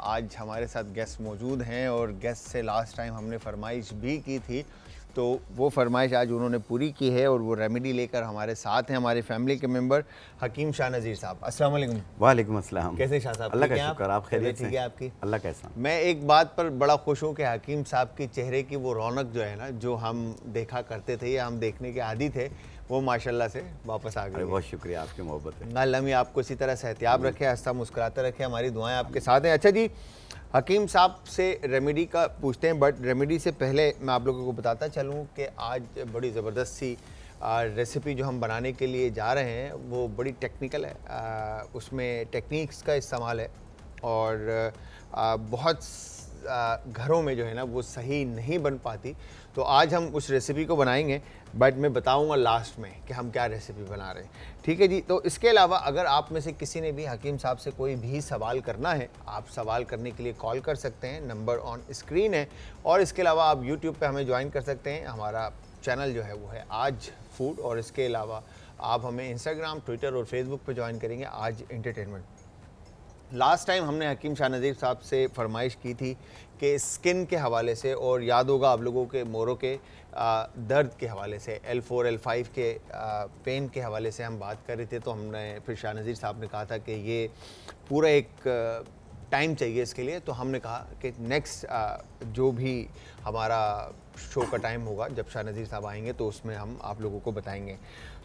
आज हमारे साथ गेस्ट मौजूद हैं और गेस्ट से लास्ट टाइम हमने फरमाइश भी की थी तो वो फरमाइश आज उन्होंने पूरी की है और वो रेमेडी लेकर हमारे साथ हैं हमारे फैमिली के मेंबर हकीम शाह नज़ीर साहब अस्सलाम वालेकुम वालेकुम अस्सलाम कैसे शाह साहब अल्लाह का शुक्र आप खैरियत ठीक है आपकी अल्लाह कैसा मैं एक बात पर बड़ा खुश हूँ कि हकीम साहब के चेहरे की वो रौनक जो है ना जो हम देखा करते थे या हम देखने के आदि थे वो माशाल्लाह से वापस आ गए बहुत शुक्रिया आपकी मोहब्बत है लमी आपको इसी तरह सेहतियाब रखे हंसता मुस्कुराते रखे हमारी दुआएं आपके साथ हैं अच्छा जी हकीम साहब से रेमेडी का पूछते हैं बट रेमेडी से पहले मैं आप लोगों को बताता चलूँ कि आज बड़ी ज़बरदस्त सी रेसिपी जो हम बनाने के लिए जा रहे हैं वो बड़ी टेक्निकल है उसमें टेक्निक्स का इस्तेमाल है और बहुत घरों में जो है ना वो सही नहीं बन पाती तो आज हम उस रेसिपी को बनाएंगे बट मैं बताऊंगा लास्ट में कि हम क्या रेसिपी बना रहे हैं ठीक है जी तो इसके अलावा अगर आप में से किसी ने भी हकीम साहब से कोई भी सवाल करना है आप सवाल करने के लिए कॉल कर सकते हैं नंबर ऑन स्क्रीन है और इसके अलावा आप यूट्यूब पर हमें ज्वाइन कर सकते हैं हमारा चैनल जो है वो है आज फूड और इसके अलावा आप हमें इंस्टाग्राम ट्विटर और फेसबुक पर ज्वाइन करेंगे आज इंटरटेनमेंट लास्ट टाइम हमने हकीम शाह नज़ीर साहब से फरमाइश की थी के स्किन के हवाले से और याद होगा आप लोगों के मोरों के दर्द के हवाले से एल फोर एल फाइव के पेन के हवाले से हम बात कर रहे थे तो हमने फिर शाह नज़ीर साहब ने कहा था कि ये पूरा एक टाइम चाहिए इसके लिए तो हमने कहा कि नेक्स्ट जो भी हमारा शो का टाइम होगा जब शाह नज़ीर साहब आएंगे तो उसमें हम आप लोगों को बताएंगे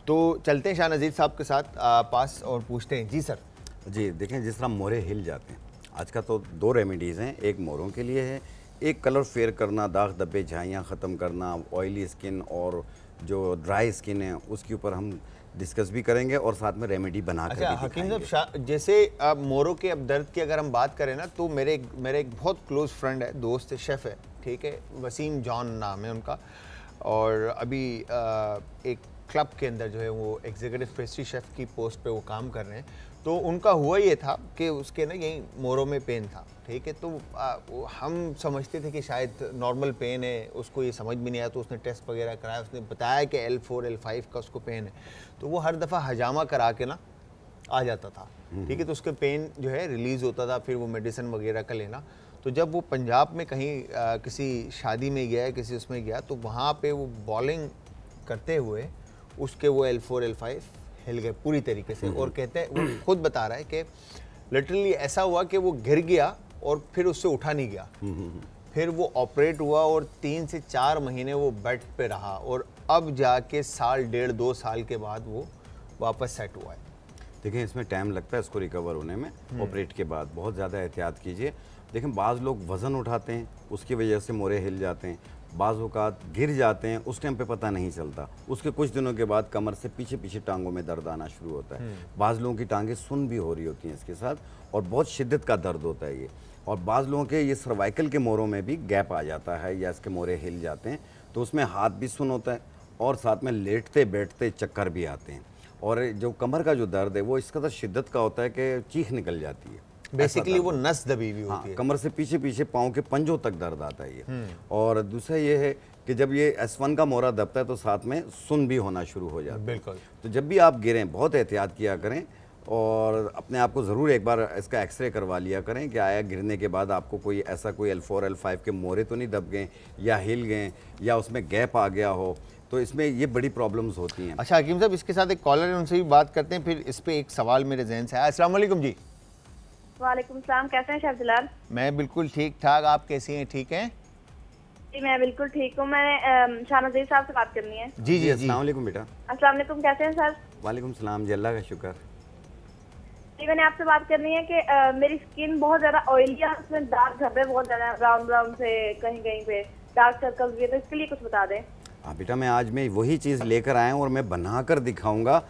तो चलते हैं शाह नज़ीर साहब के साथ पास और पूछते हैं जी सर जी देखें जिस तरह मोरे हिल जाते हैं आज का तो दो रेमेडीज़ हैं एक मोरों के लिए है एक कलर फेयर करना दाग दबे झाइयाँ ख़त्म करना ऑयली स्किन और जो ड्राई स्किन है उसके ऊपर हम डिस्कस भी करेंगे और साथ में रेमेडी बना अच्छा, हकीम हाँ, साहब जैसे अब मोरो के अब दर्द की अगर हम बात करें ना तो मेरे मेरे एक बहुत क्लोज फ्रेंड है दोस्त है शेफ़ है ठीक है वसीम जॉन नाम है उनका और अभी आ, एक क्लब के अंदर जो है वो एग्जीक्यूटिव पेस्ट्री शेफ़ की पोस्ट पे वो काम कर रहे हैं तो उनका हुआ ये था कि उसके ना यहीं मोरों में पेन था ठीक है तो आ, हम समझते थे कि शायद नॉर्मल पेन है उसको ये समझ भी नहीं आया तो उसने टेस्ट वगैरह कराया उसने बताया कि एल फोर एल फाइव का उसको पेन है तो वो हर दफ़ा हजामा करा के ना आ जाता था हम्म, ठीक है हम्म। तो उसके पेन जो है रिलीज़ होता था फिर वो मेडिसिन वगैरह का लेना तो जब वो पंजाब में कहीं आ, किसी शादी में गया किसी उसमें गया तो वहाँ पर वो बॉलिंग करते हुए उसके वो एल फोर एल फाइव हिल गए पूरी तरीके से हम्म। और कहते हैं वो खुद बता रहा है कि लिटरली ऐसा हुआ कि वो गिर गया और फिर उससे उठा नहीं गया हम्म, हम्म, फिर वो ऑपरेट हुआ और तीन से चार महीने वो बेड पे रहा और अब जाके साल डेढ़ दो साल के बाद वो वापस सेट हुआ है देखें इसमें टाइम लगता है इसको रिकवर होने में ऑपरेट के बाद बहुत ज़्यादा एहतियात कीजिए देखें बाज़ लोग वज़न उठाते हैं उसकी वजह से मोरे हिल जाते हैं बाज़ात गिर जाते हैं उस टाइम पे पता नहीं चलता उसके कुछ दिनों के बाद कमर से पीछे पीछे टांगों में दर्द आना शुरू होता है हम्म। बाज़ लोगों की टांगें सुन भी हो रही होती हैं इसके साथ और बहुत शिद्दत का दर्द होता है ये और बाज़ लोगों के ये सर्वाइकल के मोरों में भी गैप आ जाता है या इसके मोरे हिल जाते हैं तो उसमें हाथ भी सुन होता है और साथ में लेटते बैठते चक्कर भी आते हैं और जो कमर का जो दर्द है वो इस कदर तो शिद्दत का होता है कि चीख निकल जाती है बेसिकली वो नस दबी हुई हाँ, होती है कमर से पीछे पीछे पाँव के पंजों तक दर्द आता है ये हम्म। और दूसरा ये है कि जब ये एस वन का मोहरा दबता है तो साथ में सुन भी होना शुरू हो जाता है बिल्कुल तो जब भी आप गिरें बहुत एहतियात किया करें और अपने आप को ज़रूर एक बार इसका एक्सरे करवा लिया करें कि आया गिरने के बाद आपको कोई ऐसा कोई एल फोर एल फाइव के मोरे तो नहीं दब गए या हिल गए या उसमें गैप आ गया हो तो इसमें ये बड़ी प्रॉब्लम्स होती हैं अच्छा हकीम साहब इसके साथ एक कॉलर है उनसे भी बात करते हैं फिर इस पर एक सवाल मेरे जहन से आया असलम जी वालेकुम सलाम कैसे हैं शेफ जलाल मैं बिल्कुल ठीक ठाक आप कैसी हैं ठीक हैं जी मैं बिल्कुल ठीक हूँ मैंने शाह साहब से बात करनी है जी जी अस्सलाम बेटा कैसे हैं सर वालेकुम सलाम जी अल्लाह का शुक्र जी मैंने आपसे बात करनी है कि आ, मेरी स्किन बहुत ज़्यादा ऑयली है उसमें डार्क धब्बे बहुत ज़्यादा ब्राउन ब्राउन से कहीं कहीं पे डार्क सर्कल्स भी है तो इसके लिए कुछ बता दें हाँ बेटा मैं आज मैं वही चीज़ लेकर आया हूँ और मैं बना कर दिखाऊंगा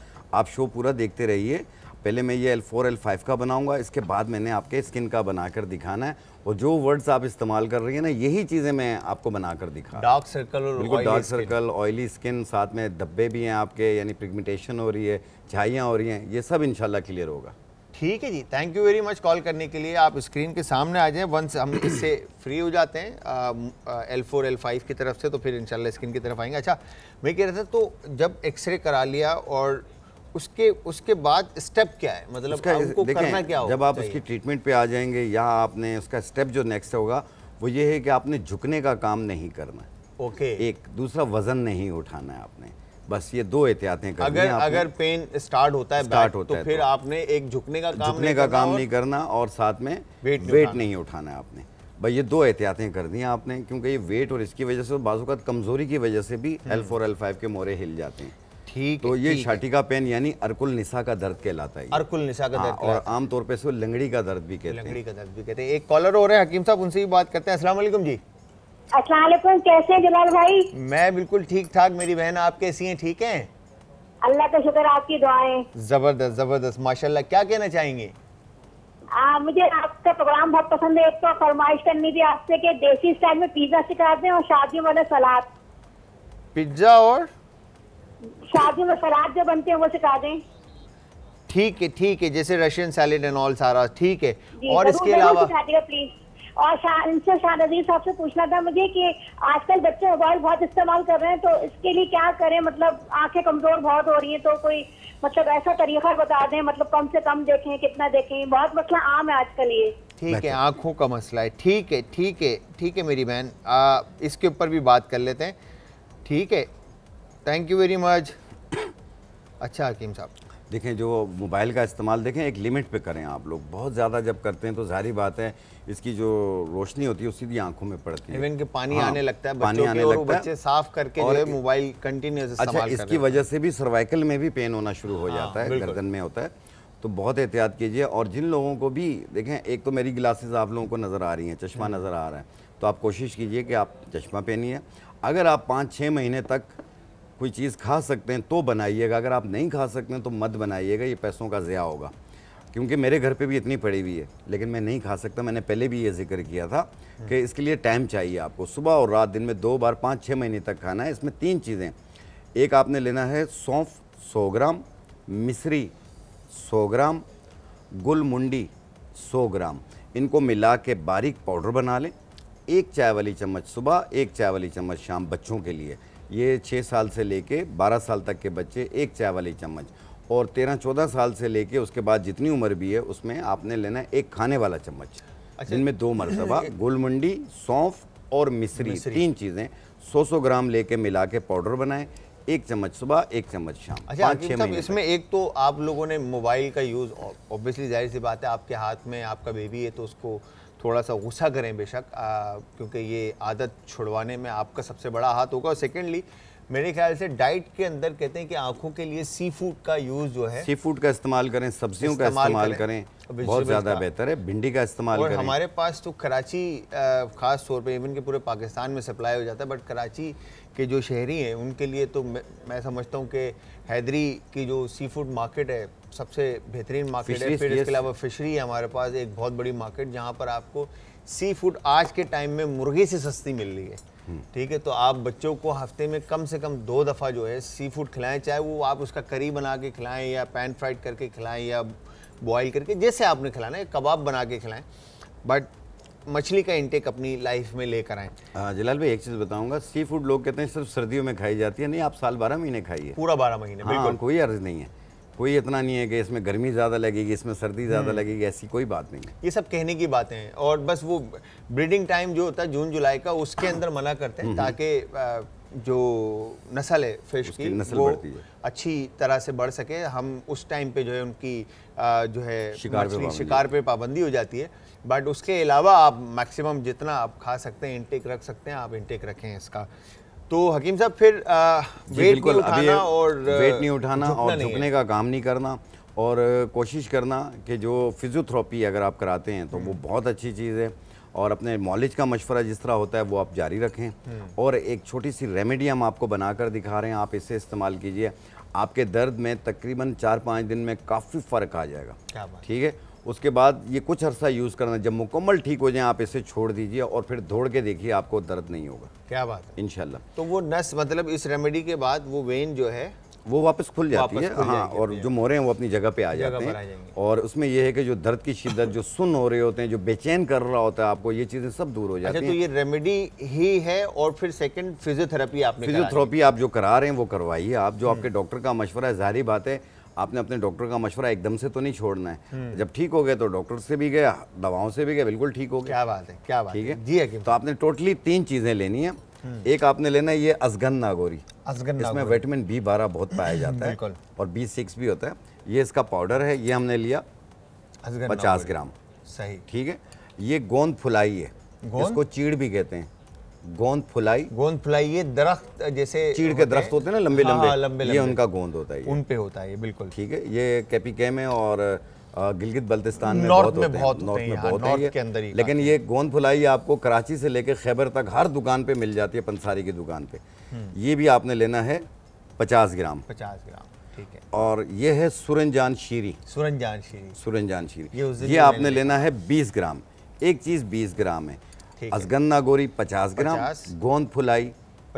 आप शो पूरा देखते रहिए पहले मैं ये L4, L5 का बनाऊंगा इसके बाद मैंने आपके स्किन का बनाकर दिखाना है और जो वर्ड्स आप इस्तेमाल कर रही हैं ना यही चीज़ें मैं आपको बनाकर दिखा डार्क सर्कल और बिल्कुल डार्क सर्कल ऑयली स्किन साथ में धब्बे भी हैं आपके यानी पिगमेंटेशन हो रही है झाइयाँ हो रही हैं ये सब इनशाला क्लियर होगा ठीक है जी thank you very much call करने के लिए आप स्क्रीन के सामने आ जाएं वंस हम इससे फ्री हो जाते हैं एल फोर एल फाइव की तरफ से तो फिर इंशाल्लाह स्क्रीन की तरफ आएंगे अच्छा मैं कह रहा था तो जब एक्सरे करा लिया और उसके उसके बाद स्टेप क्या है मतलब आपको करना क्या होगा जब आप उसकी ट्रीटमेंट पे आ जाएंगे यहाँ आपने उसका स्टेप जो नेक्स्ट होगा वो ये है कि आपने झुकने का काम नहीं करना ओके एक दूसरा वजन नहीं उठाना है आपने बस ये दो एहतियातें करनी अगर अगर पेन स्टार्ट होता है स्टार्ट होता तो है फिर तो। आपने एक झुकने का काम झुकने का काम नहीं करना और साथ में वेट वेट नहीं उठाना है आपने भाई ये दो एहतियातें कर दी आपने क्योंकि ये वेट और इसकी वजह से बाजूकत कमज़ोरी की वजह से भी एल फोर एल फाइव के मोरे हिल जाते हैं ठीक तो ये शाटिका पेन यानी अर्कुल निशा का दर्द कहलाता है अर्कुल निशा का दर्द हाँ, और आमतौर पर इसको लंगड़ी का दर्द भी कहते हैं लंगड़ी का दर्द भी कहते हैं एक कॉलर हो रहे हैं हकीम साहब उनसे भी बात करते हैं असला जी असलम कैसे हैं जलाल भाई मैं बिल्कुल ठीक ठाक मेरी बहन आप कैसी हैं ठीक हैं अल्लाह का शुक्र आपकी दुआएं जबरदस्त जबरदस्त माशाल्लाह क्या कहना चाहेंगे आ, मुझे आपका प्रोग्राम बहुत पसंद है एक तो फरमाइश करनी थी आपसे कि देसी स्टाइल में पिज्जा सिखा दें और शादी वाले सलाद पिज्जा और शादी में सलाद जो बनते हैं वो सिखा दें ठीक है ठीक है जैसे रशियन सैलेड एंड ऑल सारा ठीक है और इसके अलावा और इनसे शाह नजीर साहब से पूछना था मुझे कि आजकल बच्चे मोबाइल बहुत इस्तेमाल कर रहे हैं तो इसके लिए क्या करें मतलब आंखें कमजोर बहुत हो रही हैं तो कोई मतलब ऐसा तरीका बता दें मतलब कम से कम देखें कितना देखें बहुत मसला आम है आजकल ये ठीक है तो- आंखों का मसला है ठीक है ठीक है ठीक है मेरी बहन इसके ऊपर भी बात कर लेते हैं ठीक है थैंक यू वेरी मच अच्छा हकीम साहब देखें जो मोबाइल का इस्तेमाल देखें एक लिमिट पे करें आप लोग बहुत ज़्यादा जब करते हैं तो जारी बात है इसकी जो रोशनी होती है वो सीधी आंखों में पड़ती है इवन के पानी हाँ, आने लगता है पानी आने लगता है बच्चे साफ करके और मोबाइल कंटिन्यूस अच्छा इसकी वजह से भी सर्वाइकल में भी पेन होना शुरू हो हाँ, जाता है गर्दन में होता है तो बहुत एहतियात कीजिए और जिन लोगों को भी देखें एक तो मेरी ग्लासेस आप लोगों को नज़र आ रही हैं चश्मा हम्म। नज़र आ रहा है तो आप कोशिश कीजिए कि आप चश्मा पहनिए अगर आप पाँच छः महीने तक कोई चीज़ खा सकते हैं तो बनाइएगा अगर आप नहीं खा सकते हैं तो मत बनाइएगा ये पैसों का ज़्या होगा क्योंकि मेरे घर पे भी इतनी पड़ी हुई है लेकिन मैं नहीं खा सकता मैंने पहले भी ये जिक्र किया था कि हम्म। इसके लिए टाइम चाहिए आपको सुबह और रात दिन में दो बार पाँच छः महीने तक खाना है इसमें तीन चीज़ें एक आपने लेना है सौंफ सौ ग्राम मिश्री सौ ग्राम गुलमुंडी सौ ग्राम इनको मिला के बारीक पाउडर बना लें एक चाय वाली चम्मच सुबह एक चाय वाली चम्मच शाम बच्चों के लिए ये छः साल से लेके बारह साल तक के बच्चे एक चाय वाली चम्मच और तेरह चौदह साल से लेके उसके बाद जितनी उम्र भी है उसमें आपने लेना है एक खाने वाला चम्मच अच्छा। जिनमें दो मरतबा गुलमंडी सौंफ और मिश्री, तीन चीज़ें सौ सौ ग्राम लेके मिला के पाउडर बनाए एक चम्मच सुबह एक चम्मच शाम अच्छा पाँच छः महीने इसमें एक तो आप लोगों ने मोबाइल का यूज़ ऑब्वियसली जाहिर सी बात है आपके हाथ में आपका बेबी है तो उसको थोड़ा सा गुस्सा करें बेशक क्योंकि ये आदत छुड़वाने में आपका सबसे बड़ा हाथ होगा और सेकेंडली मेरे ख्याल से डाइट के अंदर कहते हैं कि आंखों के लिए सी फूड का यूज जो है सी फूड का इस्तेमाल करें सब्जियों का इस्तेमाल करें, करें। बहुत ज़्यादा बेहतर है भिंडी का इस्तेमाल करें। हमारे पास तो कराची ख़ास तौर पे इवन के पूरे पाकिस्तान में सप्लाई हो जाता है बट कराची के जो शहरी हैं उनके लिए तो मैं समझता हूँ कि हैदरी की जो सी फूड मार्केट है सबसे बेहतरीन मार्केट है फिर इसके अलावा फिशरी है हमारे पास एक बहुत बड़ी मार्केट जहाँ पर आपको सी फूड आज के टाइम में मुर्गी से सस्ती मिल रही है हम्म। ठीक है तो आप बच्चों को हफ्ते में कम से कम दो दफ़ा जो है सी फूड खिलाएं चाहे वो आप उसका करी बना के खिलाएं या पैन फ्राइड करके खिलाएं या बॉईल करके जैसे आपने खिलाना है कबाब बना के खिलाएं बट मछली का इंटेक अपनी लाइफ में लेकर आए जलाल भाई एक चीज़ बताऊंगा सी फूड लोग कहते हैं सिर्फ सर्दियों में खाई जाती है नहीं आप साल बारह महीने खाइए पूरा बारह महीने हाँ, बिल्कुल कोई अर्ज नहीं है कोई इतना नहीं है कि इसमें गर्मी ज़्यादा लगेगी इसमें सर्दी ज़्यादा हम्म। लगेगी ऐसी कोई बात नहीं ये सब कहने की बातें हैं और बस वो ब्रीडिंग टाइम जो होता है जून जुलाई का उसके अंदर मना करते हैं हम्म। ताकि जो नस्ल है फिश की नस्ल वो अच्छी तरह से बढ़ सके हम उस टाइम पे जो है उनकी जो है शिकार पे शिकार पे पाबंदी हो जाती है बट उसके अलावा आप मैक्सिमम जितना आप खा सकते हैं इनटेक रख सकते हैं आप इनटेक रखें इसका तो हकीम साहब फिर वेट नहीं उठाना और वेट नहीं उठाना और झुकने का काम नहीं करना और कोशिश करना कि जो फिजियोथेरेपी अगर आप कराते हैं तो वो हम्म। बहुत अच्छी चीज़ है और अपने मॉलेज का मशवरा जिस तरह होता है वो आप जारी रखें हम्म। और एक छोटी सी रेमेडी हम आपको बनाकर दिखा रहे हैं आप इसे इस्तेमाल कीजिए आपके दर्द में तकरीबन चार पाँच दिन में काफ़ी फ़र्क आ जाएगा ठीक है उसके बाद ये कुछ अर्सा यूज़ करना जब मुकम्मल ठीक हो जाए आप इसे छोड़ दीजिए और फिर दौड़ के देखिए आपको दर्द नहीं होगा क्या बात है इनशाला तो वो नस मतलब इस रेमेडी के बाद वो वेन जो है वो वापस खुल जाती वापस है खुल हाँ और जो मोरे हैं वो अपनी जगह पे आ जाते हैं और उसमें यह है कि जो दर्द की शिद्दत जो सुन हो रहे होते हैं जो बेचैन कर रहा होता है आपको ये चीज़ें सब दूर हो जाती हैं अच्छा, तो ये रेमेडी ही है और फिर सेकंड फिजियोथेरेपी आपने फिजियोथेरेपी आप जो करा रहे हैं वो करवाइए आप जो हम्म। आपके डॉक्टर का मशवरा है जहरी बात है आपने अपने डॉक्टर का मशवरा एकदम से तो नहीं छोड़ना है हम्म। जब ठीक हो गए तो डॉक्टर से भी गया दवाओं से भी गया बिल्कुल ठीक हो गया क्या बात है क्या बात ठीक है जी तो आपने टोटली तीन चीज़ें लेनी है हम्म। एक आपने लेना है ये असगन नागोरी असगन इसमें विटामिन बी बारह बहुत पाया हम्म, जाता है और बी सिक्स भी होता है ये इसका पाउडर है ये हमने लिया पचास ग्राम सही ठीक है ये गोंद फुलाई है इसको चीड़ भी कहते हैं गोंद फुलाई गोंद फुलाई ये दरख्त जैसे चीड़ के दरख्त होते हैं ना लंबे हाँ, हाँ, लंबे ये उनका गोंद होता है उन पे होता है ये बिल्कुल ठीक है ये कैपिकेम है और गिलगित बल्तिस्तान में बहुत में बहुत नॉर्थ में हाँ, बहुत के अंदर ही लेकिन ये गोंद फुलाई आपको कराची से लेकर खैबर तक हर दुकान पे मिल जाती है पंसारी की दुकान पे हम्म। ये भी आपने लेना है पचास ग्राम पचास ग्राम ठीक है और ये है सुरनजान शीरी सुरनजान शीरी सुरनजान शीरी ये, ये आपने लेना है बीस ग्राम एक चीज़ बीस ग्राम है असगन्ना गोरी पचास ग्राम गोंद फुलाई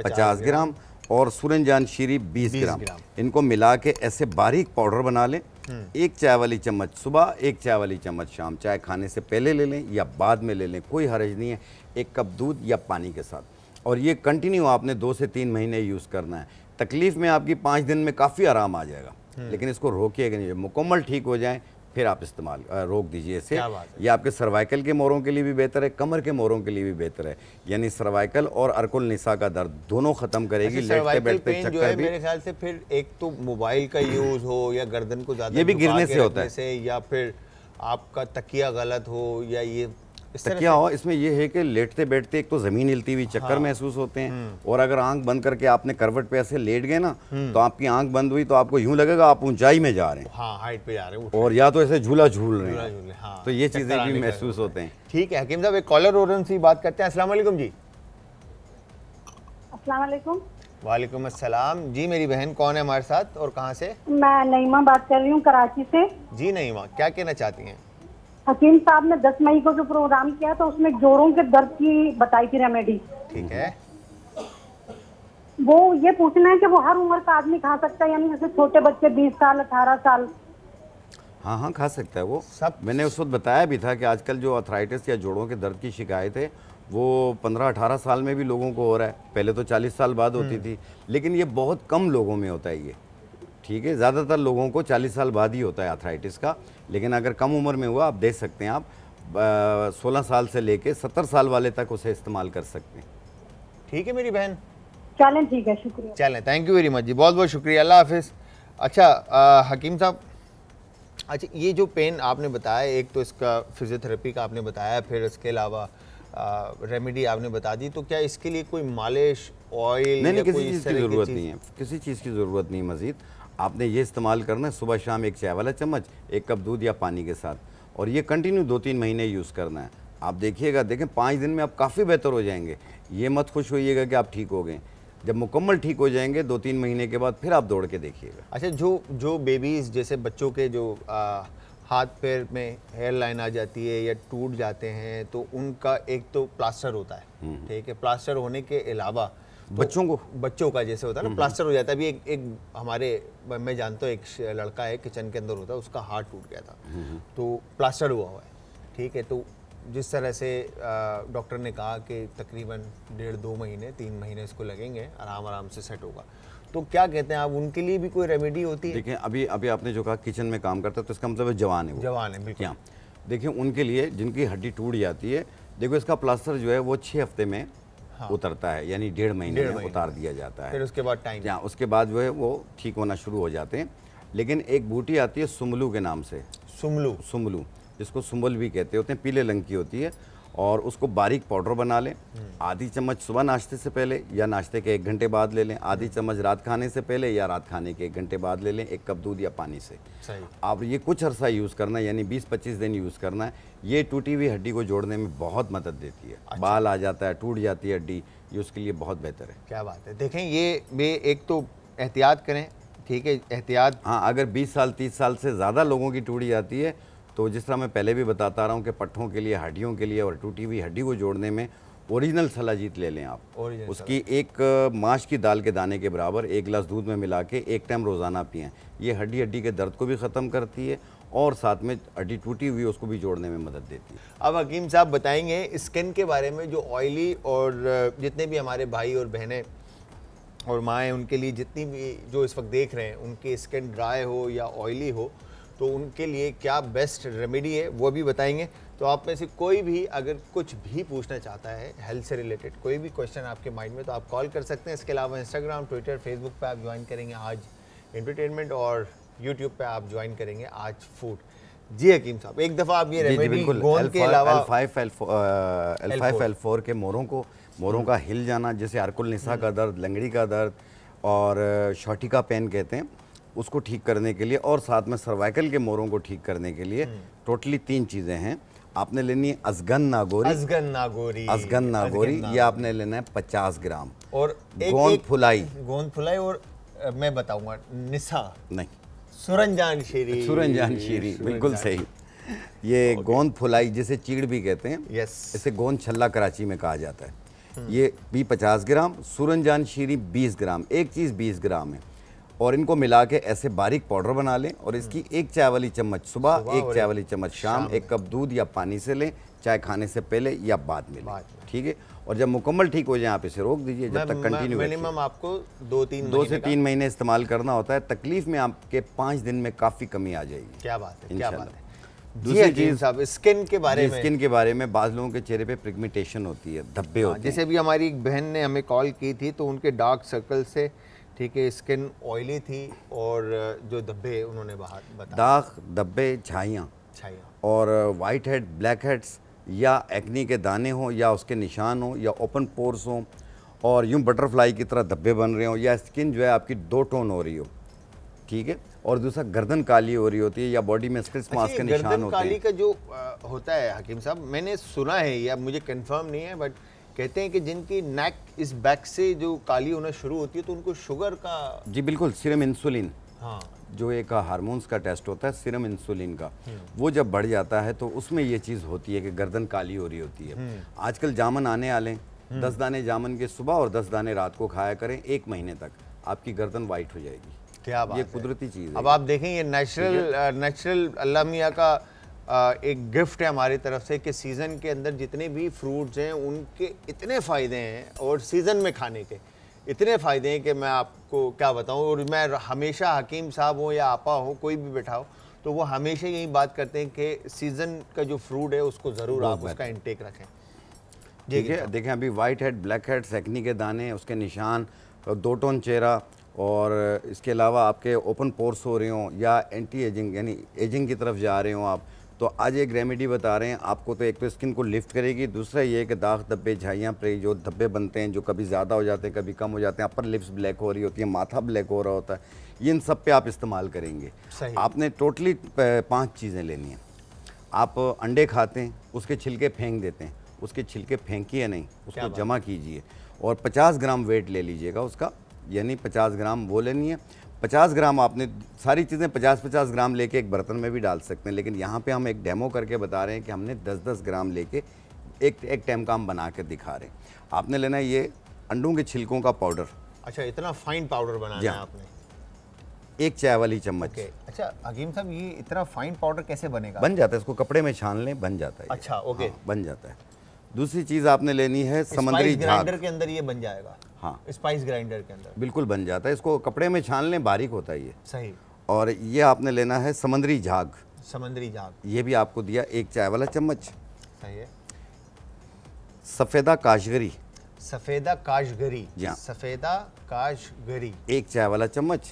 पचास ग्राम और सुरनजान शीरी बीस ग्राम इनको मिला के ऐसे बारीक पाउडर बना लें हम्म। एक चाय वाली चम्मच सुबह एक चाय वाली चम्मच शाम चाय खाने से पहले ले लें या बाद में ले लें कोई हरज नहीं है एक कप दूध या पानी के साथ और ये कंटिन्यू आपने दो से तीन महीने यूज़ करना है तकलीफ़ में आपकी पाँच दिन में काफ़ी आराम आ जाएगा हम्म। लेकिन इसको रोकिएगा नहीं मुकम्मल ठीक हो जाए फिर आप इस्तेमाल रोक दीजिए इसे ये आपके सर्वाइकल के मोरों के लिए भी बेहतर है कमर के मोरों के लिए भी बेहतर है यानी सर्वाइकल और अर्कुल निशा का दर्द दोनों खत्म करेगी अच्छा, लेटते बैठते चक्कर भी मेरे ख्याल से फिर एक तो मोबाइल का यूज हो या गर्दन को ज्यादा ये भी गिरने से होता है या फिर आपका तकिया गलत हो या ये क्या हो इसमें ये है कि लेटते बैठते एक तो ज़मीन हिलती हुई चक्कर हाँ। महसूस होते हैं हम्म। और अगर आंख बंद करके आपने करवट पे ऐसे लेट गए ना हम्म। तो आपकी आंख बंद हुई तो आपको यूं लगेगा आप ऊंचाई में जा रहे हैं हाँ, हाइट पे जा रहे हैं और या तो ऐसे झूला झूल रहे हैं हाँ। तो ये चीज़ें भी महसूस होते हैं ठीक है हकीम साहब एक कॉलर और बात करते हैं असला जी वालेकुम अस्सलाम जी मेरी बहन कौन है हमारे साथ और कहाँ से मैं नईमा बात कर रही हूँ कराची से जी नईमा क्या कहना चाहती हैं हकीम साहब ने 10 मई को जो प्रोग्राम किया तो उसमें जोड़ों के दर्द की बताई थी रेमेडी ठीक है वो ये पूछना है कि वो हर उम्र का आदमी खा सकता है यानी जैसे छोटे बच्चे 20 साल 18 साल हाँ हाँ खा सकता है वो सब मैंने उस वक्त बताया भी था कि आजकल जो अथराइटिस या जोड़ों के दर्द की शिकायत है वो 15-18 साल में भी लोगों को हो रहा है पहले तो 40 साल बाद होती हम्म। थी लेकिन ये बहुत कम लोगों में होता है ये ठीक है ज़्यादातर लोगों को 40 साल बाद ही होता है आर्थराइटिस का लेकिन अगर कम उम्र में हुआ आप देख सकते हैं आप सोलह साल से लेके सत्तर साल वाले तक उसे इस्तेमाल कर सकते हैं ठीक है मेरी बहन चलें ठीक है शुक्रिया चलें थैंक यू वेरी मच जी बहुत बहुत शुक्रिया अल्लाह हाफि अच्छा आ, हकीम साहब अच्छा ये जो पेन आपने बताया एक तो इसका फिजियोथेरेपी का आपने बताया फिर इसके अलावा रेमेडी आपने बता दी तो क्या इसके लिए कोई मालिश ऑयल नहीं नहीं किसी चीज़ की ज़रूरत नहीं है किसी चीज़ की ज़रूरत नहीं मज़ीद आपने ये इस्तेमाल करना है सुबह शाम एक चाय वाला चम्मच एक कप दूध या पानी के साथ और ये कंटिन्यू दो तीन महीने यूज़ करना है आप देखिएगा देखें पाँच दिन में आप काफ़ी बेहतर हो जाएंगे ये मत खुश होइएगा कि आप ठीक हो गए जब मुकम्मल ठीक हो जाएंगे दो तीन महीने के बाद फिर आप दौड़ के देखिएगा अच्छा जो जो बेबीज़ जैसे बच्चों के जो आ, हाथ पैर में हेयर लाइन आ जाती है या टूट जाते हैं तो उनका एक तो प्लास्टर होता है हम्म। ठीक है प्लास्टर होने के अलावा बच्चों को बच्चों का जैसे होता है ना प्लास्टर हम्म, हम्म। हो जाता है अभी एक एक हमारे मैं जानता हूँ एक लड़का है किचन के अंदर होता है उसका हाथ टूट गया था हम्म, तो प्लास्टर हुआ हुआ है ठीक है तो जिस तरह से डॉक्टर ने कहा कि तकरीबन डेढ़ दो महीने तीन महीने इसको लगेंगे आराम आराम से सेट होगा तो क्या कहते हैं आप उनके लिए भी कोई रेमेडी होती है देखिए अभी अभी आपने जो कहा किचन में काम करता है तो इसका मतलब जवान है वो जवान है बिल्कुल देखिए उनके लिए जिनकी हड्डी टूट जाती है देखो इसका प्लास्टर जो है वो छः हफ्ते में हाँ। उतरता है यानी डेढ़ महीने में उतार दिया जाता है फिर उसके बाद टाइम हाँ उसके बाद जो है वो ठीक होना शुरू हो जाते हैं लेकिन एक बूटी आती है सुमलू के नाम से सुमलू सुमलू जिसको सुम्बल भी कहते होते हैं पीले रंग की होती है और उसको बारीक पाउडर बना लें आधी चम्मच सुबह नाश्ते से पहले या नाश्ते के एक घंटे बाद ले लें आधी चम्मच रात खाने से पहले या रात खाने के एक घंटे बाद ले लें एक कप दूध या पानी से आप ये कुछ अरसा यूज़ करना है यानी 20-25 दिन यूज़ करना है ये टूटी हुई हड्डी को जोड़ने में बहुत मदद देती है अच्छा। बाल आ जाता है टूट जाती है हड्डी ये उसके लिए बहुत बेहतर है क्या बात है देखें ये मैं एक तो एहतियात करें ठीक है एहतियात हाँ अगर बीस साल तीस साल से ज़्यादा लोगों की टूटी जाती है तो जिस तरह मैं पहले भी बताता रहा हूँ कि पट्ठों के लिए हड्डियों के लिए और टूटी हुई हड्डी को जोड़ने में ओरिजिनल सलाजीत ले लें आप उसकी एक माश की दाल के दाने के बराबर एक गिलास दूध में मिला के एक टाइम रोज़ाना पिएँ ये हड्डी हड्डी के दर्द को भी ख़त्म करती है और साथ में हड्डी टूटी हुई उसको भी जोड़ने में मदद देती है अब हकीम साहब बताएंगे स्किन के बारे में जो ऑयली और जितने भी हमारे भाई और बहनें और माएँ उनके लिए जितनी भी जो इस वक्त देख रहे हैं उनकी स्किन ड्राई हो या ऑयली हो तो उनके लिए क्या बेस्ट रेमेडी है वो भी बताएंगे तो आप में से कोई भी अगर कुछ भी पूछना चाहता है हेल्थ से रिलेटेड कोई भी क्वेश्चन आपके माइंड में तो आप कॉल कर सकते हैं इसके अलावा इंस्टाग्राम ट्विटर फेसबुक पर आप ज्वाइन करेंगे आज इंटरटेनमेंट और यूट्यूब पर आप ज्वाइन करेंगे आज फूड जी हकीम साहब एक दफ़ा आप ये रेमेडी बिल्कुल के अलावा एल फोर के मोरों को मोरों का हम्म। हिल जाना जैसे आरकुल निसा का हम्म। दर्द लंगड़ी का दर्द और शॉटी का पेन कहते हैं उसको ठीक करने के लिए और साथ में सर्वाइकल के मोरों को ठीक करने के लिए हम्म। टोटली तीन चीज़ें हैं आपने लेनी है अजगन नागोरी अजगन नागोरी अजगन नागोरी ये आपने लेना है पचास ग्राम और गोंद फुलाई गोंद फुलाई और मैं बताऊंगा निशा नहीं सुरंजान शीरी सुरंजान शीरी बिल्कुल सही ये गोंद फुलाई जिसे चीड़ भी कहते हैं यस इसे गोंद छल्ला कराची में कहा जाता है हम्म। ये भी पचास ग्राम सुरंजान शीरी बीस ग्राम एक चीज़ बीस ग्राम है और इनको मिला के ऐसे बारीक पाउडर बना लें और हम्म। इसकी एक चाय वाली चम्मच सुबह एक चाय वाली चम्मच शाम एक कप दूध या पानी से लें चाय खाने से पहले या बाद में लें ठीक है और जब मुकम्मल ठीक हो जाए आप इसे रोक दीजिए जब तक कंटिन्यू मिनिमम आपको दो तीन दो से तीन महीने इस्तेमाल करना होता है तकलीफ में आपके पाँच दिन में काफ़ी कमी आ जाएगी क्या बात है क्या बात है दूसरी चीज साहब स्किन के बारे में स्किन के बारे में बाज लोगों के चेहरे पे पिगमेंटेशन होती है धब्बे हाँ, होते हैं जैसे भी हमारी एक बहन ने हमें कॉल की थी तो उनके डार्क सर्कल से ठीक है स्किन ऑयली थी और जो धब्बे उन्होंने बाहर दाग धब्बे छाइया और वाइट हेड ब्लैक हेड्स या एक्नी के दाने हों या उसके निशान हो या ओपन पोर्स हो और यूं बटरफ्लाई की तरह धब्बे बन रहे हों या स्किन जो है आपकी दो टोन हो रही हो ठीक है और दूसरा गर्दन काली हो रही होती है या बॉडी में स्क्रिस अच्छा, मास के निशान होते हैं गर्दन काली का जो आ, होता है हकीम साहब मैंने सुना है या मुझे कंफर्म नहीं है बट कहते हैं कि जिनकी नेक इस बैक से जो काली होना शुरू होती है तो उनको शुगर का जी बिल्कुल सिरम इंसुलिन हाँ जो एक हारमोन्स का टेस्ट होता है सिरम इंसुलिन का हम्म। वो जब बढ़ जाता है तो उसमें ये चीज़ होती है कि गर्दन काली हो रही होती है हम्म। आजकल जामन आने वाले हम्म। दस दाने जामन के सुबह और दस दाने रात को खाया करें एक महीने तक आपकी गर्दन वाइट हो जाएगी क्या बात ये कुदरती चीज़ अब आप देखें ये नेचुरल नेचुरल अल्लाह मियाँ का एक गिफ्ट है हमारी तरफ से कि सीज़न के अंदर जितने भी फ्रूट्स हैं उनके इतने फ़ायदे हैं और सीज़न में खाने के इतने फ़ायदे हैं कि मैं आपको क्या बताऊं और मैं हमेशा हकीम साहब हो या आपा हो कोई भी बैठा हो तो वो हमेशा यही बात करते हैं कि सीज़न का जो फ्रूट है उसको ज़रूर आप उसका इनटेक रखें ठीक है देखें अभी वाइट हेड ब्लैक हेड सेकनी के दाने उसके निशान और दो टोन चेहरा और इसके अलावा आपके ओपन पोर्स हो रहे हों या एंटी एजिंग यानी एजिंग की तरफ जा रहे हों आप तो आज एक रेमेडी बता रहे हैं आपको तो एक तो स्किन को लिफ्ट करेगी दूसरा ये कि दाग धब्बे झाइयाँ पर जो धब्बे बनते हैं जो कभी ज़्यादा हो जाते हैं कभी कम हो जाते हैं अपर लिप्स ब्लैक हो रही होती है माथा ब्लैक हो रहा होता है ये इन सब पे आप इस्तेमाल करेंगे आपने टोटली पाँच चीज़ें लेनी हैं आप अंडे खाते हैं उसके छिलके फेंक देते हैं उसके छिलके फेंकिए नहीं उसको जमा कीजिए और पचास ग्राम वेट ले लीजिएगा उसका यानी पचास ग्राम वो लेनी है 50 ग्राम आपने सारी चीज़ें 50-50 ग्राम लेके एक बर्तन में भी डाल सकते हैं लेकिन यहाँ पे हम एक डेमो करके बता रहे हैं कि हमने 10-10 ग्राम लेके एक एक टाइम का हम बना के दिखा रहे हैं आपने लेना है ये अंडों के छिलकों का पाउडर अच्छा इतना फाइन पाउडर बना आपने एक चाय वाली चम्मच okay. अच्छा अजीम साहब ये इतना फाइन पाउडर कैसे बनेगा बन जाता है इसको कपड़े में छान लें बन जाता है अच्छा ओके हाँ, बन जाता है दूसरी चीज़ आपने लेनी है समंदरी झाग के अंदर ये बन जाएगा हाँ स्पाइस ग्राइंडर के अंदर बिल्कुल बन जाता है इसको कपड़े में छान लें बारीक होता है ये सही और ये आपने लेना है समंदरी झाग समंदरी झाग ये भी आपको दिया एक चाय वाला चम्मच सही है सफ़ेदा काशगरी सफ़ेदा काशगरी जी हाँ। सफ़ेदा काशगरी एक चाय वाला चम्मच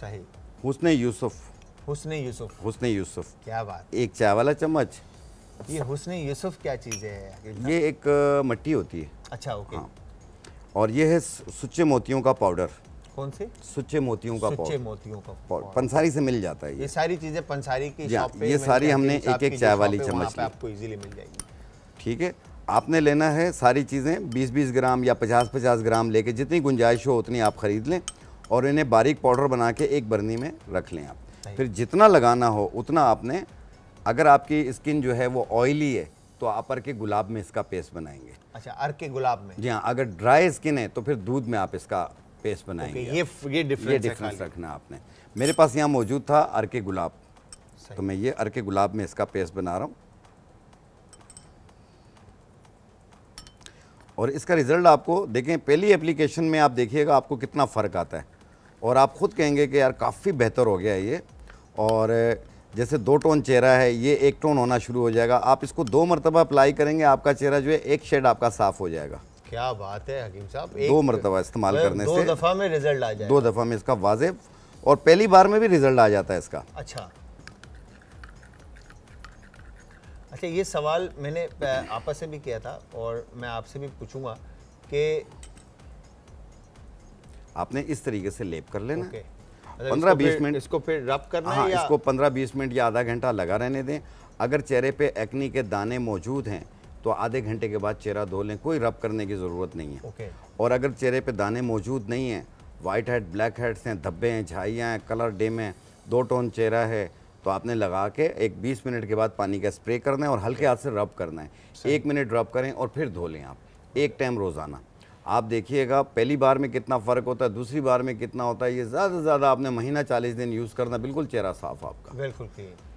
सही हुसन यूसुफ हुसन यूसुफ हुसन यूसुफ क्या बात एक चाय वाला चम्मच ये हुसन यूसुफ क्या चीज़ है ये एक मट्टी होती है अच्छा ओके हाँ। और ये है सुच्चे मोतियों का पाउडर कौन से सुच्चे मोतियों का सुच्चे मोतियों का पंसारी से मिल जाता है ये सारी चीजें पंसारी की शॉप पे ये सारी हमने एक एक चाय वाली चम्मच आपको इजीली मिल जाएगी ठीक है आपने लेना है सारी चीज़ें 20-20 ग्राम या 50-50 ग्राम लेके जितनी गुंजाइश हो उतनी आप ख़रीद लें और इन्हें बारीक पाउडर बना के एक बर्नी में रख लें आप फिर जितना लगाना हो उतना आपने अगर आपकी स्किन जो है वो ऑयली है तो आप के गुलाब में इसका पेस्ट बनाएंगे अच्छा अर के गुलाब में जी हाँ अगर ड्राई स्किन है तो फिर दूध में आप इसका पेस्ट बनाएंगे ये ये डिफरेंस ये डिफरेंस रखना आपने मेरे पास यहाँ मौजूद था अर के गुलाब तो मैं ये अर के गुलाब में इसका पेस्ट बना रहा हूँ और इसका रिज़ल्ट आपको देखें पहली एप्लीकेशन में आप देखिएगा आपको कितना फ़र्क आता है और आप ख़ुद कहेंगे कि यार काफ़ी बेहतर हो गया है ये और जैसे दो टोन चेहरा है ये एक टोन होना शुरू हो जाएगा आप इसको दो मरतबा अप्लाई करेंगे आपका चेहरा जो है एक शेड आपका साफ हो जाएगा क्या बात है हकीम साहब दो मरतबा इस्तेमाल करने दो से दो दफ़ा में रिजल्ट आ जाए दो दफ़ा में इसका वाजे और पहली बार में भी रिजल्ट आ जाता है इसका अच्छा अच्छा ये सवाल मैंने आपस से भी किया था और मैं आपसे भी पूछूंगा कि आपने इस तरीके से लेप कर लेना okay. पंद्रह बीस मिनट इसको फिर रब करना हाँ इसको पंद्रह बीस मिनट या आधा घंटा लगा रहने दें अगर चेहरे पे एक्नी के दाने मौजूद हैं तो आधे घंटे के बाद चेहरा धो लें कोई रब करने की ज़रूरत नहीं है ओके और अगर चेहरे पे दाने मौजूद नहीं हैं वाइट हेड ब्लैक हेड्स हैं धब्बे हैं झाइयाँ हैं कलर डेम हैं दो टोन चेहरा है तो आपने लगा के एक 20 मिनट के बाद पानी का स्प्रे करना है और हल्के हाथ से रब करना है एक मिनट रब करें और फिर धो लें आप एक टाइम रोज़ाना आप देखिएगा पहली बार में कितना फ़र्क होता है दूसरी बार में कितना होता है ये ज़्यादा से ज़्यादा आपने महीना चालीस दिन यूज़ करना बिल्कुल चेहरा साफ आपका बिल्कुल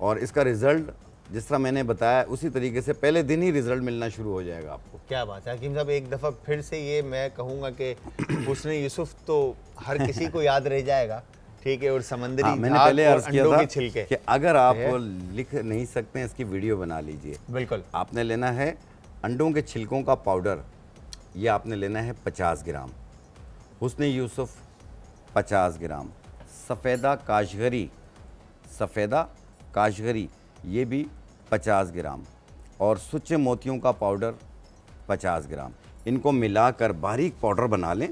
और इसका रिजल्ट जिस तरह मैंने बताया उसी तरीके से पहले दिन ही रिजल्ट मिलना शुरू हो जाएगा आपको क्या बात है हकीम साहब एक दफ़ा फिर से ये मैं कहूँगा कि हुसन यूसुफ तो हर किसी को याद रह जाएगा ठीक है और समंदरी हाँ, मैंने पहले अर्ज किया था छिलके कि अगर आप लिख नहीं सकते हैं इसकी वीडियो बना लीजिए बिल्कुल आपने लेना है अंडों के छिलकों का पाउडर ये आपने लेना है पचास ग्राम हुसन यूसुफ पचास ग्राम सफ़ेदा काशगरी सफ़ेदा काशगरी ये भी पचास ग्राम और सुचे मोतियों का पाउडर पचास ग्राम इनको मिलाकर बारीक पाउडर बना लें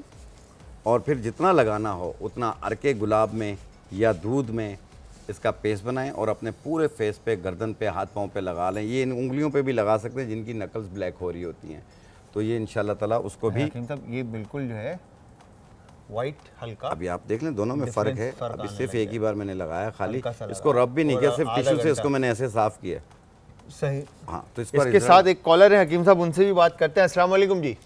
और फिर जितना लगाना हो उतना अरके गुलाब में या दूध में इसका पेस्ट बनाएं और अपने पूरे फेस पे गर्दन पे हाथ पाँव पे लगा लें ये इन उंगलियों पे भी लगा सकते हैं जिनकी नकल्स ब्लैक हो रही होती हैं तो ये इन तला उसको भी मतलब ये बिल्कुल जो है वाइट हल्का अभी आप देख लें दोनों में फ़र्क है अभी सिर्फ एक ही बार मैंने लगाया खाली इसको रब भी नहीं किया सिर्फ टिश्यू से इसको मैंने ऐसे साफ़ किया सही हाँ तो इस पर इसके साथ एक कॉलर है हकीम साहब उनसे भी बात करते हैं अस्सलाम वालेकुम जी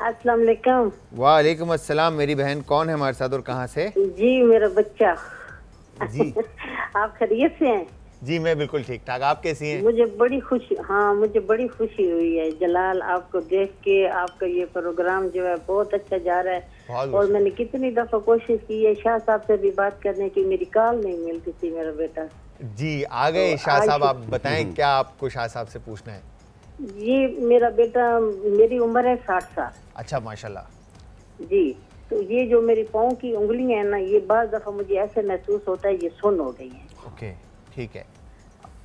वालेकुम वालेकुम अस्सलाम मेरी बहन कौन है हमारे साथ और कहाँ से जी मेरा बच्चा जी आप खरीय से हैं जी मैं बिल्कुल ठीक ठाक आप कैसी हैं मुझे बड़ी खुशी हाँ मुझे बड़ी खुशी हुई है जलाल आपको देख के आपका ये प्रोग्राम जो है बहुत अच्छा जा रहा है और मैंने कितनी दफा कोशिश की है शाह साहब से भी बात करने की मेरी कॉल नहीं मिलती थी मेरा बेटा जी आ गए तो शाह साहब आप बताए हम्म। क्या आपको शाह साहब से पूछना है ये मेरा बेटा मेरी उम्र है साठ साल अच्छा माशा जी तो ये जो मेरी पाँव की उंगलियां है ना ये बार दफा मुझे ऐसे महसूस होता है ये सुन हो गई है ओके ठीक है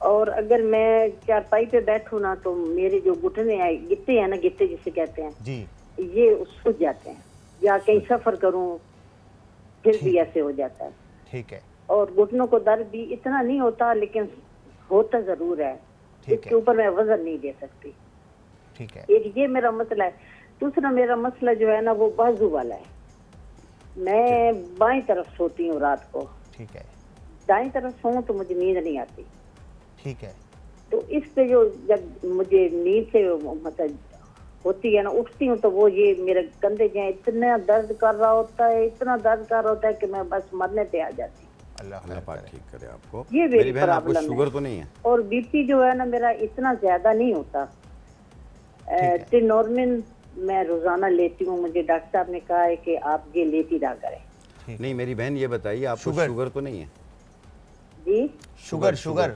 और अगर मैं चारपाई पे बैठू ना तो मेरे जो घुटने आए गिट्टे हैं ना गिट्टे जिसे कहते हैं जी ये सूझ जाते हैं या कहीं सफर करूं फिर भी ऐसे हो जाता है ठीक है और घुटनों को दर्द भी इतना नहीं होता लेकिन होता जरूर है इसके ऊपर मैं वजन नहीं दे सकती ठीक है एक ये मेरा मसला है दूसरा मेरा मसला जो है ना वो बाजू वाला है मैं बाई तरफ सोती हूँ रात को ठीक है दाएं तरफ सो तो मुझे नींद नहीं आती ठीक है तो इस पे जो जब मुझे नींद से मतलब होती है ना उठती हूँ तो वो ये मेरे कंधे जो इतना दर्द कर रहा होता है इतना दर्द कर रहा होता है कि मैं बस मरने पे आ जाती अल्लाह ठीक करे आपको ये मेरी बहन आपको शुगर तो नहीं है और बीपी जो है ना मेरा इतना ज्यादा नहीं होता ट्रिनॉर्मिन मैं रोजाना लेती हूँ मुझे डॉक्टर साहब ने कहा है कि आप ये लेती ना करें नहीं मेरी बहन ये बताइए आपको शुगर तो नहीं है जी शुगर शुगर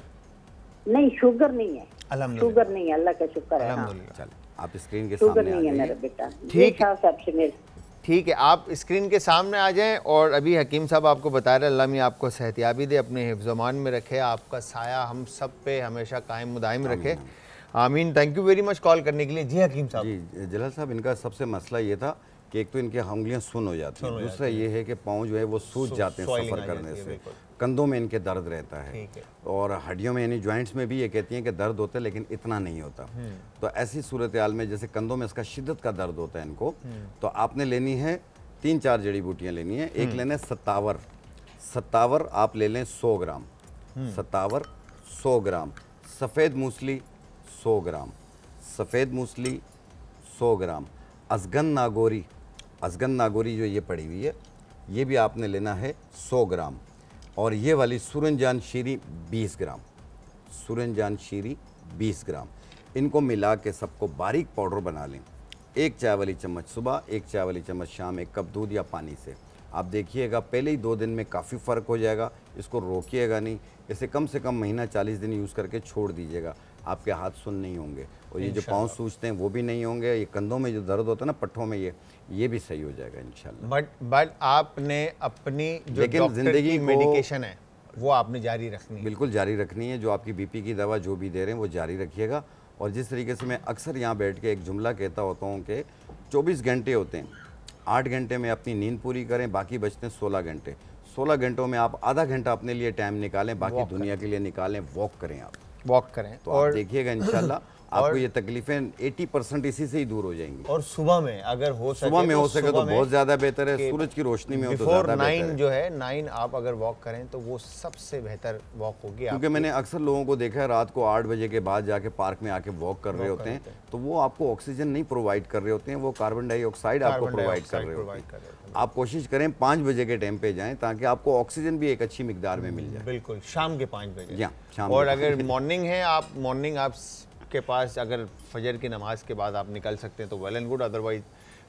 नहीं शुगर नहीं है शुगर नहीं है अल्लाह का शुक्र है आप स्क्रीन के सामने नहीं है मेरा बेटा ठीक है ठीक है आप स्क्रीन के सामने आ जाएं और अभी हकीम साहब आपको बता रहे अल्लाह में आपको सेहतियाबी दे अपने हिफ्जमान में रखे आपका साया हम सब पे हमेशा कायम मुदायम रखे आमीन thank you very much call करने के लिए जी हकीम साहब जी जलाल साहब इनका सबसे मसला ये था कि एक तो इनके उंगलियाँ सुन हो जाती हैं दूसरा ये है कि पाँव जो है वो सूझ जाते हैं सफ़र करने से कंधों में इनके दर्द रहता है और हड्डियों में यानी ज्वाइंट्स में भी ये कहती हैं कि दर्द होता है लेकिन इतना नहीं होता हम्म। तो ऐसी सूरत हाल में जैसे कंधों में इसका शिद्दत का दर्द होता है इनको हम्म। तो आपने लेनी है तीन चार जड़ी बूटियाँ लेनी है एक हम्म। लेना है सत्तावर सत्तावर आप ले लें सौ ग्राम सत्तावर सौ ग्राम सफ़ेद मूसली सौ ग्राम सफ़ेद मूसली सौ ग्राम असगन नागोरी असगन नागोरी जो ये पड़ी हुई है ये भी आपने लेना है सौ ग्राम और ये वाली सुरनजान शीरी 20 ग्राम सुरनजान शीरी 20 ग्राम इनको मिला के सबको बारीक पाउडर बना लें एक चाय वाली चम्मच सुबह एक चाय वाली चम्मच शाम एक कप दूध या पानी से आप देखिएगा पहले ही दो दिन में काफ़ी फ़र्क हो जाएगा इसको रोकिएगा नहीं इसे कम से कम महीना चालीस दिन यूज़ करके छोड़ दीजिएगा आपके हाथ सुन नहीं होंगे और ये जो पाँव सूझते हैं वो भी नहीं होंगे ये कंधों में जो दर्द होता है ना पट्ठों में ये ये भी सही हो जाएगा इंशाल्लाह बट बट आपने अपनी जो लेकिन जिंदगी मेडिकेशन है वो आपने जारी रखनी है बिल्कुल जारी रखनी है जो आपकी बीपी की दवा जो भी दे रहे हैं वो जारी रखिएगा और जिस तरीके से मैं अक्सर यहाँ बैठ के एक जुमला कहता होता हूँ कि चौबीस घंटे होते हैं आठ घंटे में अपनी नींद पूरी करें बाकी बचते हैं सोलह घंटे सोलह घंटों में आप आधा घंटा अपने लिए टाइम निकालें बाकी दुनिया के लिए निकालें वॉक करें आप वॉक करें तो और देखिएगा इंशाल्लाह आपको ये तकलीफें 80 परसेंट इसी से ही दूर हो जाएंगी और सुबह में अगर हो सके सुबह में तो हो सके तो बहुत ज़्यादा बेहतर है सूरज की रोशनी में हो तो नाइन जो है नाइन आप अगर वॉक करें तो वो सबसे बेहतर वॉक होगी क्योंकि मैंने अक्सर लोगों को देखा है रात को आठ बजे के बाद जाके पार्क में आके वॉक कर रहे होते हैं तो वो आपको ऑक्सीजन नहीं प्रोवाइड कर रहे होते हैं वो कार्बन डाइऑक्साइड आपको प्रोवाइड कर रहे होते हैं आप कोशिश करें पाँच बजे के टाइम पे जाएं ताकि आपको ऑक्सीजन भी एक अच्छी मिकदार में मिल जाए बिल्कुल शाम के पाँच बजे और अगर मॉर्निंग है आप मॉर्निंग आप के पास अगर फजर की नमाज के बाद आप निकल सकते हैं तो वेल एंड गुड अदरवाइज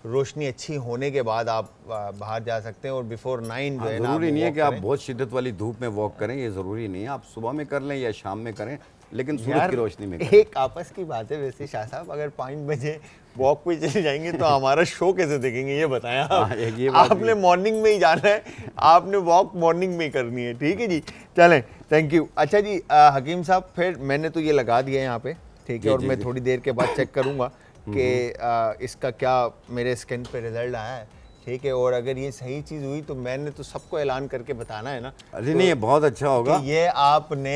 रोशनी अच्छी होने के बाद आप बाहर जा सकते हैं और बिफोर नाइन जो हाँ, है ज़रूरी नहीं है कि आप बहुत शिद्दत वाली धूप में वॉक करें ये ज़रूरी नहीं है आप सुबह में कर लें या शाम में करें लेकिन सूरज की रोशनी में एक आपस की बात है वैसे शाह साहब अगर पाँच बजे वॉक पे चले जाएंगे तो हमारा शो कैसे देखेंगे ये बताया आप। हाँ, ये आपने मॉर्निंग में ही जाना है आपने वॉक मॉर्निंग में ही करनी है ठीक है जी चलें थैंक यू अच्छा जी आ, हकीम साहब फिर मैंने तो ये लगा दिया यहाँ पे ठीक है और मैं थोड़ी देर के बाद चेक करूँगा कि इसका क्या मेरे स्किन पर रिजल्ट आया है ठीक है और अगर ये सही चीज़ हुई तो मैंने तो सबको ऐलान करके बताना है ना अरे तो नहीं ये बहुत अच्छा होगा ये आपने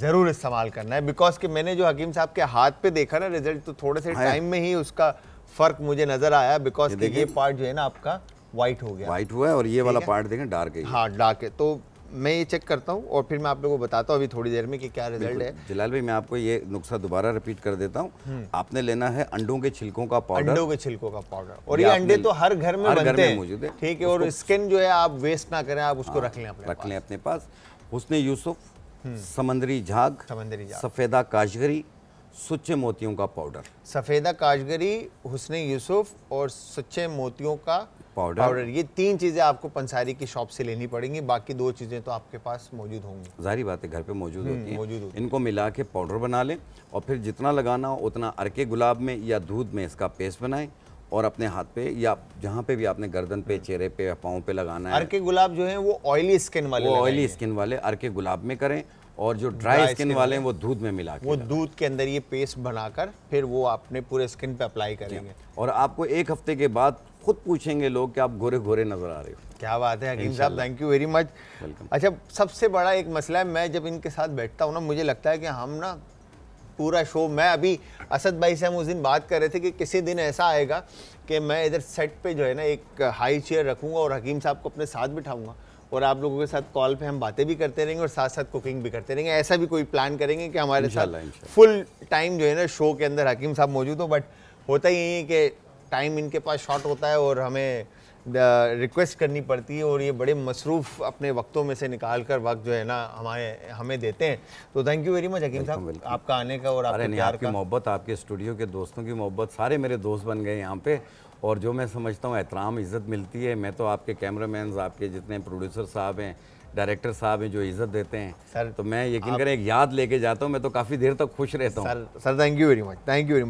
ज़रूर इस्तेमाल करना है बिकॉज कि मैंने जो हकीम साहब के हाथ पे देखा ना रिजल्ट तो थोड़े से टाइम हाँ। में ही उसका फ़र्क मुझे नज़र आया बिकॉज ये, ये पार्ट जो है ना आपका वाइट हो गया वाइट हुआ है और ये वाला पार्ट देखें डार्क है हाँ डार्क है तो मैं ये चेक करता हूँ और फिर मैं आप लोगों को बताता हूँ अभी थोड़ी देर में कि क्या रिजल्ट है जलाल भाई मैं आपको ये नुस्खा दोबारा रिपीट कर देता हूँ हम्म। आपने लेना है अंडों के छिलकों का पाउडर अंडों के छिलकों का पाउडर और ये अंडे तो हर घर में बनते हैं ठीक है और स्किन जो है आप वेस्ट ना करें आप उसको रख हाँ, लें रख लें अपने पास हुसन यूसुफ हम्म। समंदरी झाग समंदरी सफेदा काशगरी सुच्चे मोतियों का पाउडर सफ़ेदा काशगरी हुसन यूसुफ और सुच्चे मोतियों का पाउडर पाउडर ये तीन चीज़ें आपको पंसारी की शॉप से लेनी पड़ेंगी बाकी दो चीज़ें तो आपके पास मौजूद होंगी जारी बात है घर पे मौजूद हम्म, होती है मौजूद होती इनको मिला के पाउडर बना लें और फिर जितना लगाना हो उतना अरके गुलाब में या दूध में इसका पेस्ट बनाए और अपने हाथ पे या जहाँ पे भी आपने गर्दन पे हम्म। चेहरे पे या पाँव पे लगाना है अरके गुलाब जो है वो ऑयली स्किन वाले ऑयली स्किन वाले अरके गुलाब में करें और जो ड्राई स्किन वाले हैं वो दूध में मिला वो दूध के अंदर ये पेस्ट बनाकर फिर वो आपने पूरे स्किन पे अप्लाई करेंगे और आपको एक हफ्ते के बाद खुद पूछेंगे लोग कि आप गोरे गोरे नजर आ रहे हो क्या बात है हकीम साहब थैंक यू वेरी मच अच्छा सबसे बड़ा एक मसला है मैं जब इनके साथ बैठता हूँ ना मुझे लगता है कि हम ना पूरा शो मैं अभी असद भाई से हम उस दिन बात कर रहे थे कि किसी दिन ऐसा आएगा कि मैं इधर सेट पे जो है ना एक हाई चेयर रखूँगा और हकीम साहब को अपने साथ बिठाऊँगा और आप लोगों के साथ कॉल पे हम बातें भी करते रहेंगे और साथ साथ कुकिंग भी करते रहेंगे ऐसा भी कोई प्लान करेंगे कि हमारे साथ फुल टाइम जो है ना शो के अंदर हकीम साहब मौजूद हो बट होता ही है कि टाइम इनके पास शॉर्ट होता है और हमें रिक्वेस्ट uh, करनी पड़ती है और ये बड़े मसरूफ़ अपने वक्तों में से निकाल कर वक्त जो है ना हमारे हमें देते हैं तो थैंक यू वेरी मच हकीम साहब आपका आने का और आपके आपकी मोहब्बत आपके स्टूडियो के दोस्तों की मोहब्बत सारे मेरे दोस्त बन गए यहाँ पे और जो मैं समझता हूँ एहतराम इज़्ज़त मिलती है मैं तो आपके कैमरा मैन आपके जितने प्रोड्यूसर साहब हैं डायरेक्टर साहब हैं जो इज़्ज़त देते हैं सर तो मैं यकीन करें एक याद लेके जाता हूँ मैं तो काफ़ी देर तक खुश रहता हूँ sir sir thank you very much thank you very much